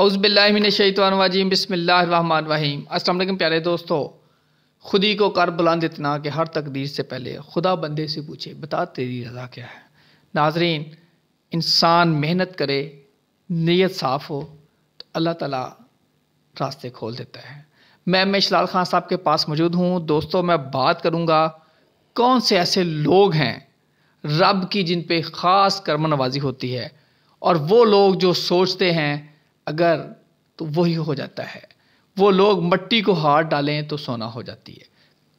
अउज़बिल्लिमिनशैतवानवाजीम बसमीम असल प्यारे दोस्तों खुदी को कर बुलंद इतना कि हर तकदीर से पहले खुदा बंदे से पूछे बता तेरी रजा क्या है नाजरीन इंसान मेहनत करे नीयत साफ़ हो तो अल्लाह ताला रास्ते खोल देता है मैं मैं शलाल खान साहब के पास मौजूद हूँ दोस्तों मैं बात करूँगा कौन से ऐसे लोग हैं रब की जिन पर ख़ास करमनवाजी होती है और वो लोग जो सोचते हैं अगर तो वही हो जाता है वो लोग मट्टी को हार डालें तो सोना हो जाती है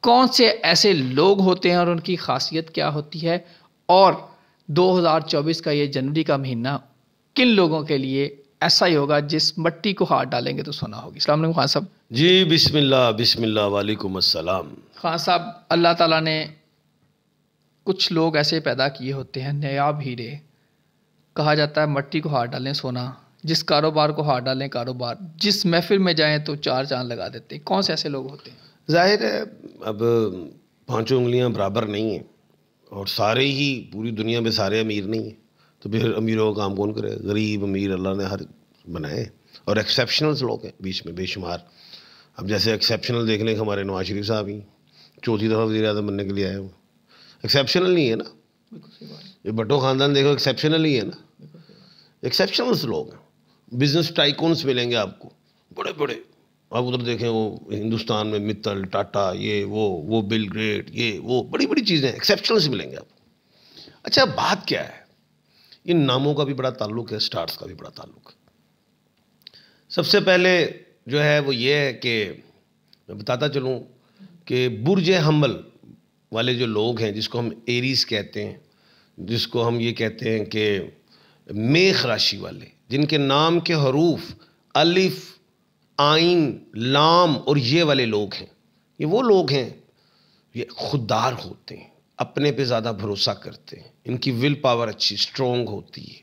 कौन से ऐसे लोग होते हैं और उनकी खासियत क्या होती है और 2024 का ये जनवरी का महीना किन लोगों के लिए ऐसा ही होगा जिस मट्टी को हाथ डालेंगे तो सोना होगी इस्लाम खान साहब जी बिस्मिल्लाह बिस्मिल्लाह वालेकुम असलम खान साहब अल्लाह ताला ने कुछ लोग ऐसे पैदा किए होते हैं नयाब हीरे कहा जाता है मट्टी को हाथ डालें सोना जिस कारोबार को हार डालें कारोबार जिस महफिल में जाएं तो चार चांद लगा देते हैं कौन से ऐसे लोग होते हैं जाहिर है अब पांचों उंगलियां बराबर नहीं हैं और सारे ही पूरी दुनिया में सारे अमीर नहीं हैं तो फिर अमीरों का काम कौन करे गरीब अमीर अल्लाह ने हर बनाए और एक्सेप्शनल्स लोग हैं बीच में बेशुमार अब जैसे एक्सेप्शनल देख लें हमारे नवाज शरीफ साहब ही चौथी दफ़ा वजी अजम बनने के लिए आए हुए एक्सेप्शनल नहीं है ना ये भट्टो ख़ानदान देखो एक्सेप्शनल ही है ना एक्सेप्शनल्स लोग हैं बिजनेस टाइकोन्स मिलेंगे आपको बड़े बड़े आप उधर देखें वो हिंदुस्तान में मित्तल टाटा ये वो वो बिल ग्रेट ये वो बड़ी बड़ी चीज़ें से मिलेंगे आपको अच्छा बात क्या है इन नामों का भी बड़ा ताल्लुक है स्टार्स का भी बड़ा ताल्लुक है सबसे पहले जो है वो ये है कि मैं बताता चलूँ कि बुरज हमल वाले जो लोग हैं जिसको हम एरीज कहते हैं जिसको हम ये कहते हैं कि मेघ राशि वाले जिनके नाम के हरूफ अलिफ आइन लाम और ये वाले लोग हैं ये वो लोग हैं ये खुददार होते हैं अपने पे ज़्यादा भरोसा करते हैं इनकी विल पावर अच्छी स्ट्रोंग होती है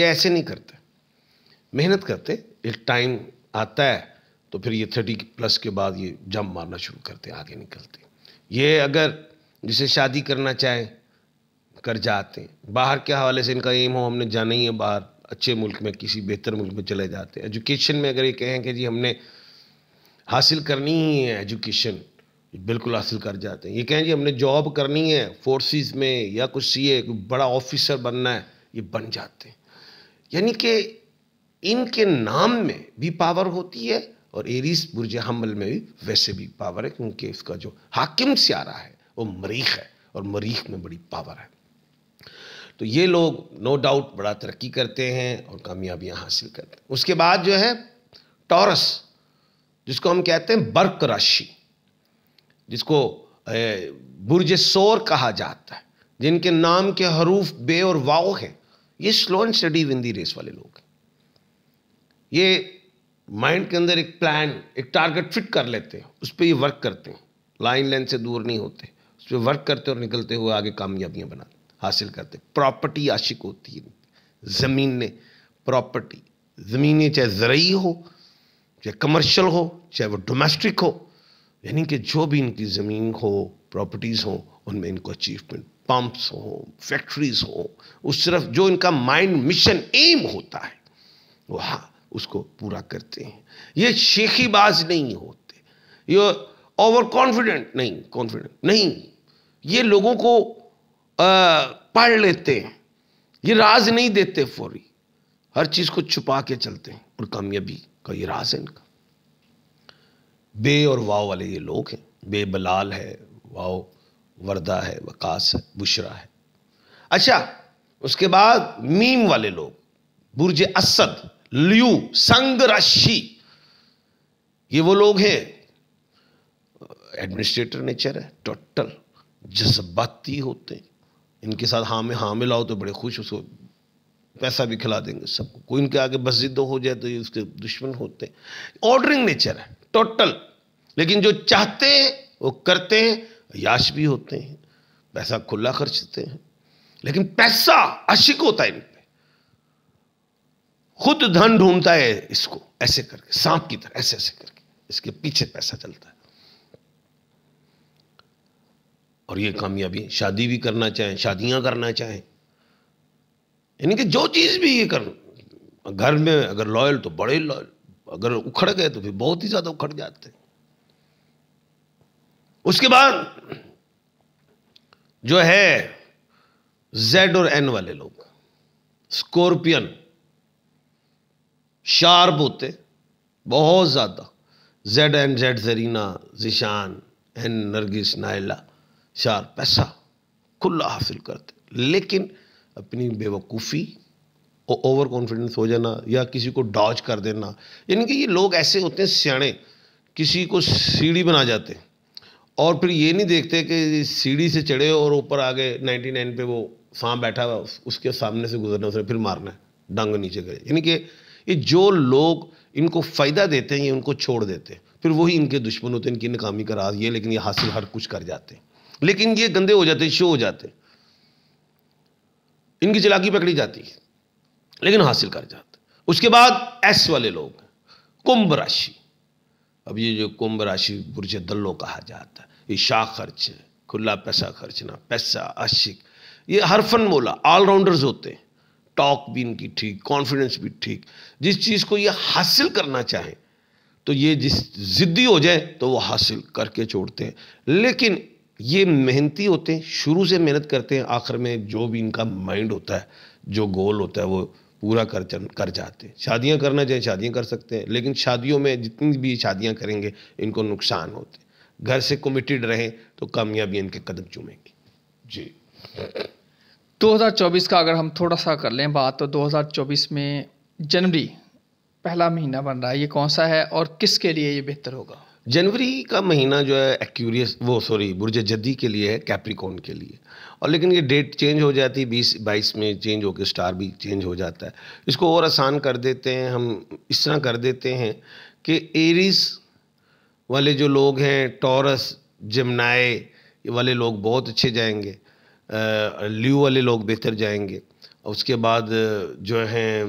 ये ऐसे नहीं करते मेहनत करते एक टाइम आता है तो फिर ये थर्टी प्लस के बाद ये जम मारना शुरू करते हैं आगे निकलते हैं ये अगर जिसे शादी करना चाहें कर जाते हैं बाहर के हवाले से इनका एम हो हमने जाना ही है बाहर अच्छे मुल्क में किसी बेहतर मुल्क में चले जाते हैं एजुकेशन में अगर ये कहें कि जी हमने हासिल करनी ही है एजुकेशन बिल्कुल हासिल कर जाते हैं ये कहें जी हमने जॉब करनी है फोर्सेस में या कुछ सी ए बड़ा ऑफिसर बनना है ये बन जाते हैं यानी कि इनके नाम में भी पावर होती है और एरिस बुरज हमल में भी वैसे भी पावर है क्योंकि इसका जो हाकिम स्यारा है वो मरीख है और मरीख में बड़ी पावर है तो ये लोग नो डाउट बड़ा तरक्की करते हैं और कामयाबियाँ हासिल करते हैं उसके बाद जो है टॉरस जिसको हम कहते हैं बर्क राशि जिसको बुरज सोर कहा जाता है जिनके नाम के हरूफ बे और वाओ हैं ये slow and steady win the race वाले लोग हैं ये माइंड के अंदर एक प्लान एक टारगेट फिट कर लेते हैं उस पर ये वर्क करते हैं लाइन लाइन से दूर नहीं होते उस पर वर्क करते और निकलते हुए आगे कामयाबियाँ बनाते हासिल करते प्रॉपर्टी आशिक होती है ज़मीन ने प्रॉपर्टी ज़मीनें चाहे ज़रूरी हो चाहे कमर्शियल हो चाहे वो डोमेस्टिक हो यानी कि जो भी इनकी ज़मीन हो प्रॉपर्टीज़ हो उनमें इनको अचीवमेंट पंप्स हो फैक्ट्रीज हो उस तरफ जो इनका माइंड मिशन एम होता है वो हाँ उसको पूरा करते हैं ये शेखीबाज नहीं होते ये ओवर कॉन्फिडेंट नहीं कॉन्फिडेंट नहीं ये लोगों को पढ़ लेते हैं ये राज नहीं देते फौरी हर चीज को छुपा के चलते हैं और कामयाबी का ये राज है इनका बे और वाव वाले ये लोग हैं बे बलाल है वाव वरदा है वकास है बुशरा है अच्छा उसके बाद मीम वाले लोग बुर्ज असद ल्यू संग राशि ये वो लोग हैं एडमिनिस्ट्रेटर नेचर है टोटल जज्बाती होते हैं इनके साथ हाँ में हाँ मिलाओ तो बड़े खुश उसको पैसा भी खिला देंगे सबको कोई इनके आगे बस जिद हो जाए तो ये उसके दुश्मन होते ऑर्डरिंग नेचर है टोटल लेकिन जो चाहते हैं वो करते हैं याश भी होते हैं पैसा खुला खर्चते हैं लेकिन पैसा अशिक होता है इन पे खुद धन ढूंढता है इसको ऐसे करके सांप की तरह ऐसे ऐसे करके इसके पीछे पैसा चलता है और ये कामयाबी शादी भी करना चाहें शादियां करना चाहें यानी कि जो चीज़ भी ये कर घर में अगर लॉयल तो बड़े लॉयल अगर उखड़ गए तो फिर बहुत ही ज़्यादा उखड़ जाते हैं उसके बाद जो है जेड और एन वाले लोग स्कॉर्पियन शार्प होते बहुत ज़्यादा Z and Z Zarina Zishan एन नरगिस नायला चार पैसा खुला हासिल करते लेकिन अपनी बेवकूफ़ी और ओवर कॉन्फिडेंस हो जाना या किसी को डॉज कर देना यानी कि ये लोग ऐसे होते हैं सियाणे किसी को सीढ़ी बना जाते और फिर ये नहीं देखते कि सीढ़ी से चढ़े और ऊपर आगे नाइन पे वो सांप बैठा हुआ उसके सामने से गुजरना उसने फिर मारना है डंग नीचे करे यानी कि ये जो लोग इनको फ़ायदा देते हैं ये उनको छोड़ देते हैं फिर वही इनके दुश्मन होते हैं इनकी नाकामी का राज ये लेकिन ये हासिल हर कुछ कर जाते हैं लेकिन ये गंदे हो जाते शो हो जाते इनकी चलाकी पकड़ी जाती है लेकिन हासिल कर जाते उसके बाद एस वाले लोग कुंभ राशि अब ये जो कुंभ राशि बुरज दल्लो कहा जाता है ये शाह खर्च है खुला पैसा खर्चना पैसा आशिक ये हर फन मोला ऑलराउंडर्स होते हैं टॉक भी इनकी ठीक कॉन्फिडेंस भी ठीक जिस चीज़ को ये हासिल करना चाहे तो ये जिस ज़िद्दी हो जाए तो वो हासिल करके छोड़ते हैं लेकिन ये मेहनती होते हैं शुरू से मेहनत करते हैं आखिर में जो भी इनका माइंड होता है जो गोल होता है वो पूरा कर कर जाते हैं शादियाँ करना चाहें शादियाँ कर सकते हैं लेकिन शादियों में जितनी भी शादियाँ करेंगे इनको नुकसान होते घर से कमिटेड रहें तो कामयाबी इनके कदम चूमेंगी जी 2024 का अगर हम थोड़ा सा कर लें बात तो 2024 में जनवरी पहला महीना बन रहा है ये कौन सा है और किसके लिए ये बेहतर होगा जनवरी का महीना जो है एक्यूरियस वो सॉरी बुरज जद्दी के लिए है कैप्रिकॉन के लिए और लेकिन ये डेट चेंज हो जाती है बीस बाईस में चेंज होकर स्टार भी चेंज हो जाता है इसको और आसान कर देते हैं हम इस तरह कर देते हैं कि एरिस वाले जो लोग हैं टॉरस जमनाए वाले लोग बहुत अच्छे जाएंगे ल्यू वाले लोग बेहतर जाएंगे उसके बाद जो हैं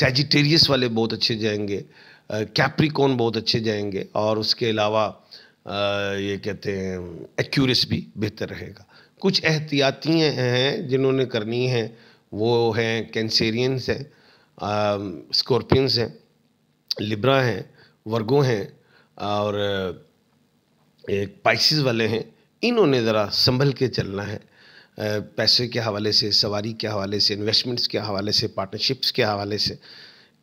सेजिटेरियस वाले बहुत अच्छे जाएंगे कैप्रिकॉन बहुत अच्छे जाएंगे और उसके अलावा ये कहते हैं एक्यूरेस भी बेहतर रहेगा कुछ एहतियाती हैं जिन्होंने करनी है वो हैं कैंसेरियंस हैं स्कॉर्पियंस हैं लिब्रा हैं वर्गो हैं और एक पाइसिस वाले हैं इन्होंने ज़रा संभल के चलना है पैसे के हवाले से सवारी के हवाले से इन्वेस्टमेंट्स के हवाले से पार्टनरशिप्स के हवाले से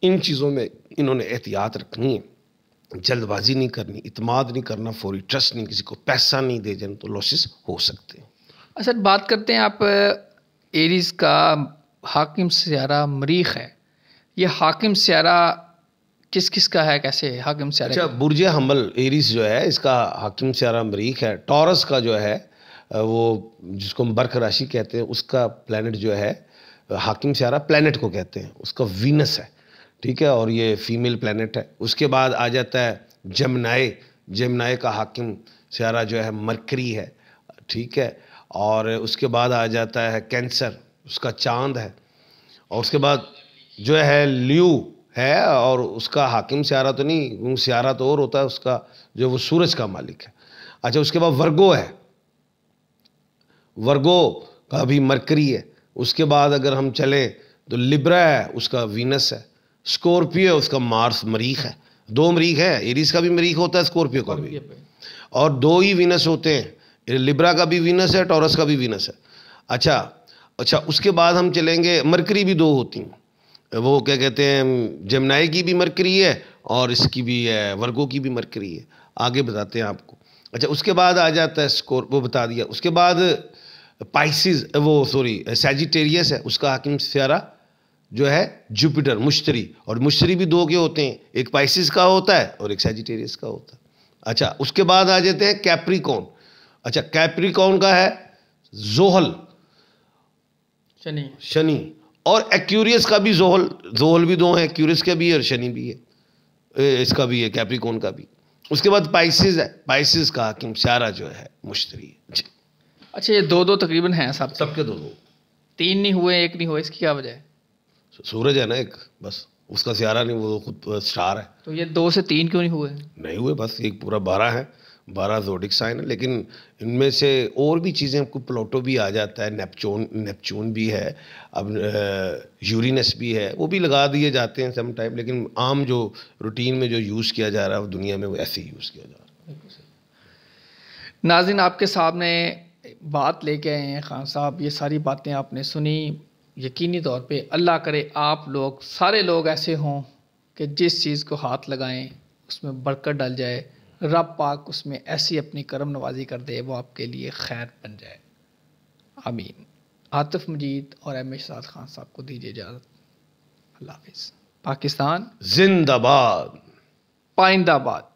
इन चीज़ों में इन्होंने एहतियात रखनी है जल्दबाजी नहीं करनी इतमाद नहीं करना फौरी ट्रस्ट नहीं किसी को पैसा नहीं दे देना तो लॉसेस हो सकते हैं असर अच्छा, बात करते हैं आप एरीज़ का हाकिम स्यारा मरीख है ये हाकिम स्यारा किस किस का है कैसे हाकिम स्यारा अच्छा बुरज हमल एरीज जो है इसका हाकिम स्यारा मरीख है टॉरस का जो है वो जिसको हम बर्क राशि कहते हैं उसका प्लानट जो है हाकिम स्यारा प्लानट को कहते हैं उसका वीनस है ठीक है और ये फीमेल प्लानट है उसके बाद आ जाता है जमनाए जमनाए का हाकिम सारा जो है मरकरी है ठीक है और उसके बाद आ जाता है कैंसर उसका चांद है और उसके बाद जो है ल्यू है और उसका हाकिम सियारा तो नहीं सियारा तो और होता है उसका जो वो सूरज का मालिक है अच्छा उसके बाद वर्गो है वर्गो का भी मरकरी है उसके बाद अगर हम चलें तो लिब्रा है उसका वीनस है स्कॉर्पियो है उसका मार्स मरीख है दो मरीख है एरिस का भी मरीख होता है स्कॉर्पियो का भी और दो ही वीनस होते हैं लिब्रा का भी वीनस है टॉरस का भी वीनस है अच्छा अच्छा उसके बाद हम चलेंगे मरकरी भी दो होती हैं वो क्या कहते हैं जमनाई की भी मरकरी है और इसकी भी है वर्गो की भी मरकरी है आगे बताते हैं आपको अच्छा उसके बाद आ जाता है स्कोर वो बता दिया उसके बाद पाइसिस वो सॉरी सेजिटेरियस है उसका हाकिम सारा जो है जुपिटर मुश्तरी और मुश्तरी भी दो के होते हैं एक पाइसिस का होता है और एक सेजिटेरियस का होता है अच्छा उसके बाद आ जाते हैं कैप्रिकॉन अच्छा कैप्रिकॉन का है जोहल शनि शनि और एक्यूरियस का भी जोहल जोहल भी दो है एक्यूरियस का भी है और शनि भी है इसका भी है कैप्रिकॉन का भी उसके बाद पाइसिस है पाइसिस का हकीम सारा जो है मुश्तरी है अच्छा ये दो दो तकरीबन है सब सबके दो दो तीन नहीं हुए एक नहीं हुए इसकी क्या वजह है सूरज है ना एक बस उसका सियारा नहीं वो खुद स्टार है तो ये दो से तीन क्यों नहीं हुए नहीं हुए बस एक पूरा बारह है बारह जोडिक साइन है लेकिन इनमें से और भी चीज़ें आपको प्लोटो भी आ जाता है नेपचून नेपचून भी है अब यूरिनस भी है वो भी लगा दिए जाते हैं सम टाइम लेकिन आम जो रूटीन में जो यूज़ किया जा रहा है वो दुनिया में वो ऐसे ही यूज़ किया जा रहा है नाजिन आपके सामने बात लेके आए हैं खान साहब ये सारी बातें आपने सुनी यकीनी तौर पे अल्लाह करे आप लोग सारे लोग ऐसे हों कि जिस चीज़ को हाथ लगाएं उसमें बरकत डल जाए रब पाक उसमें ऐसी अपनी करम नवाजी कर दे वो आपके लिए खैर बन जाए आमीन आतिफ मजीद और एम शरात खान साहब को दीजिए इजाज़त अल्लाह हाफिज़ पाकिस्तान जिंदाबाद पाइंदाबाद